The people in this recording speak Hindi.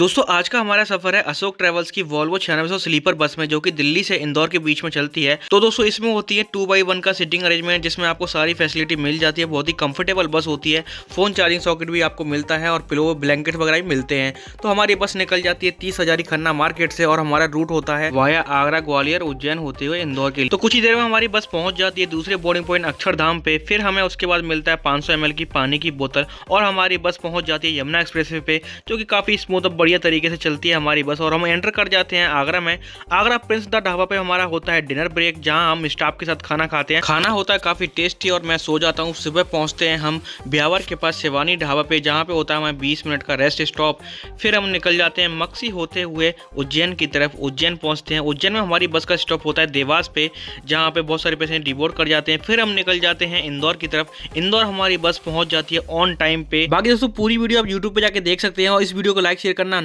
दोस्तों आज का हमारा सफर है अशोक ट्रेवल्स की वॉल्वो छियानवे स्लीपर बस में जो कि दिल्ली से इंदौर के बीच में चलती है तो दोस्तों इसमें होती है टू बाई वन का सीटिंग अरेंजमेंट जिसमें आपको सारी फैसिलिटी मिल जाती है बहुत ही कंफर्टेबल बस होती है फोन चार्जिंग सॉकेट भी आपको मिलता है और पिलो ब्लैंकेट वगैरह भी मिलते हैं तो हमारी बस निकल जाती है तीस हजारी खन्ना मार्केट से और हमारा रूट होता है वाया आगरा ग्वालियर उज्जैन होते हुए इंदौर के लिए तो कुछ ही देर में हमारी बस पहुंच जाती है दूसरे बोर्डिंग पॉइंट अक्षरधाम पे फिर हमें उसके बाद मिलता है पांच सौ की पानी की बोतल और हमारी बस पहुंच जाती है यमुना एक्सप्रेस पे जो की काफी स्मूथ बढ़िया तरीके से चलती है हमारी बस और हम एंटर कर जाते हैं आगरा में आगरा प्रिंस द ढाबा पे हमारा होता है डिनर ब्रेक जहाँ हम स्टाफ के साथ खाना खाते हैं खाना होता है काफ़ी टेस्टी और मैं सो जाता हूँ सुबह पहुँचते हैं हम ब्यावर के पास शिवानी ढाबा पे जहाँ पे होता है हमारे बीस मिनट का रेस्ट स्टॉप फिर हम निकल जाते हैं मक्सी होते हुए उज्जैन की तरफ उज्जैन पहुँचते हैं उज्जैन में हमारी बस का स्टॉप होता है देवास पे जहाँ पे बहुत सारे पैसे डिबोर्ड कर जाते हैं फिर हम निकल जाते हैं इंदौर की तरफ इंदौर हमारी बस पहुंच जाती है ऑन टाइम पे बाकी दोस्तों पूरी वीडियो आप यूट्यूब पे जाके देख सकते हैं और इस वीडियो को लाइक शेयर करना